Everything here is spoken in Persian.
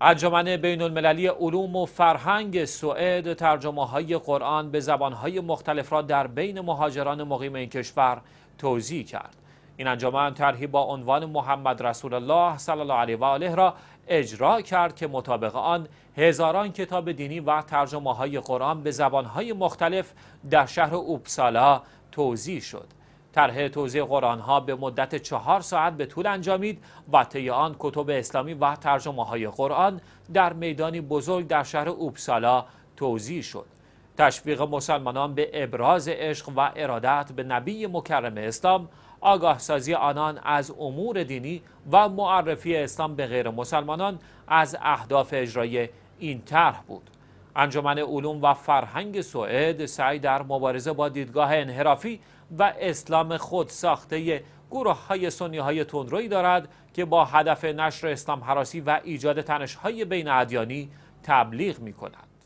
انجمن بین المللی علوم و فرهنگ سوئد ترجمه های قرآن به زبان های مختلف را در بین مهاجران مقیم این کشور توضیح کرد. این انجمن طرحی با عنوان محمد رسول الله صلی الله علیه و آله را اجرا کرد که مطابق آن هزاران کتاب دینی و ترجمه های قرآن به زبان های مختلف در شهر اوبسالا توضیح شد. طرح توضیح قرآن ها به مدت چهار ساعت به طول انجامید و طی آن کتب اسلامی و ترجمه های قرآن در میدانی بزرگ در شهر اوبسالا توضیح شد. تشویق مسلمانان به ابراز عشق و ارادت به نبی مکرم اسلام آگاه سازی آنان از امور دینی و معرفی اسلام به غیر مسلمانان از اهداف اجرای این طرح بود. انجمن علوم و فرهنگ سوئد سعی در مبارزه با دیدگاه انحرافی و اسلام خود ساخته گروه های سنی های تندروی دارد که با هدف نشر اسلام حراسی و ایجاد تنش های بین ادیانی تبلیغ می کند.